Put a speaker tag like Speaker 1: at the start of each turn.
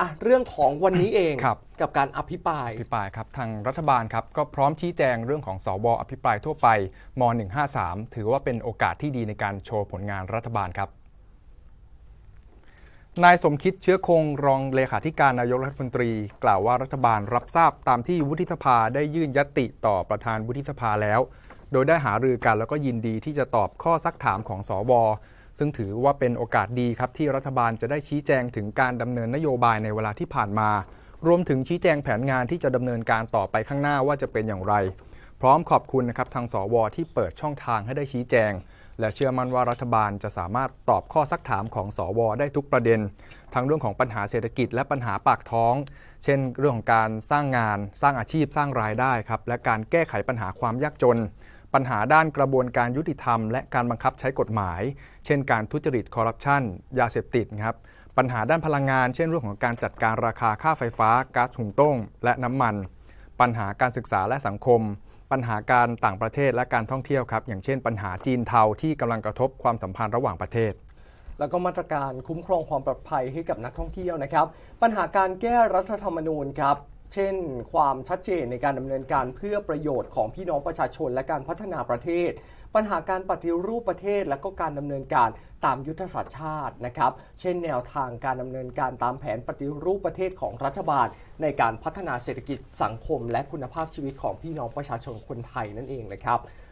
Speaker 1: อ่ะเรื่องของวันนี้เอง กับการอภิปรายอภิปรายครับทางรัฐบาลครับก็พร้อมชี้แจงเรื่องของสวอภิปรายทั่วไปม .153 ถือว่าเป็นโอกาสที่ดีในการโชว์ผลงานรัฐบาลครับ นายสมคิดเชื้อคงรองเลขาธิการนายกรัฐมนตรี กล่าวว่ารัฐบาลรับทราบตามที่วุฒิสภาได้ยื่นยติต่อประธานวุฒิสภาแล้ว โดยได้หารือกันแล้วก็ยินดีที่จะตอบข้อซักถามของสวซึ่งถือว่าเป็นโอกาสดีครับ ที่รัฐบาลจะได้ชี้แจงถึงการดำเนินนโยบายในเวลาที่ผ่านมา รวมถึงชี้แจงแผนงานที่จะดำเนินการต่อไปข้างหน้าว่าจะเป็นอย่างไร พร้อมขอบคุณนะครับทางสวที่เปิดช่องทางให้ได้ชี้แจง และเชื่อมั่นว่ารัฐบาลจะสามารถตอบข้อซักถามของสวได้ทุกประเด็น ทั้งเรื่องของปัญหาเศรษฐกิจและปัญหาปากท้อง เช่น เรื่องของการสร้างงาน สร้างอาชีพสร้างรายได้ครับ และการแก้ไขปัญหาความยากจนปัญหาด้านกระบวนการยุติธรรมและการบังคับใช้กฎหมาย เช่นการทุจริตคอร์รัปชันยาเสพติดครับ ปัญหาด้านพลังงาน เช่น เรื่องของการจัดการราคาค่าไฟฟ้า ก๊าซหุงต้มและน้ำมัน ปัญหาการศึกษาและสังคม ปัญหาการต่างประเทศและการท่องเที่ยวครับ อย่างเช่นปัญหาจีนเทาที่กำลังกระทบความสัมพันธ์ระหว่างประเทศ
Speaker 2: แล้วก็มาตรการคุ้มครองความปลอดภัยให้กับนักท่องเที่ยวนะครับ ปัญหาการแก้รัฐธรรมนูญครับเช่นความชัดเจนในการดำเนินการเพื่อประโยชน์ของพี่น้องประชาชนและการพัฒนาประเทศ ปัญหาการปฏิรูปประเทศและก็การดำเนินการตามยุทธศาสตร์ชาตินะครับ เช่นแนวทางการดำเนินการตามแผนปฏิรูปประเทศของรัฐบาล ในการพัฒนาเศรษฐกิจสังคมและคุณภาพชีวิตของพี่น้องประชาชนคนไทยนั่นเองนะครับ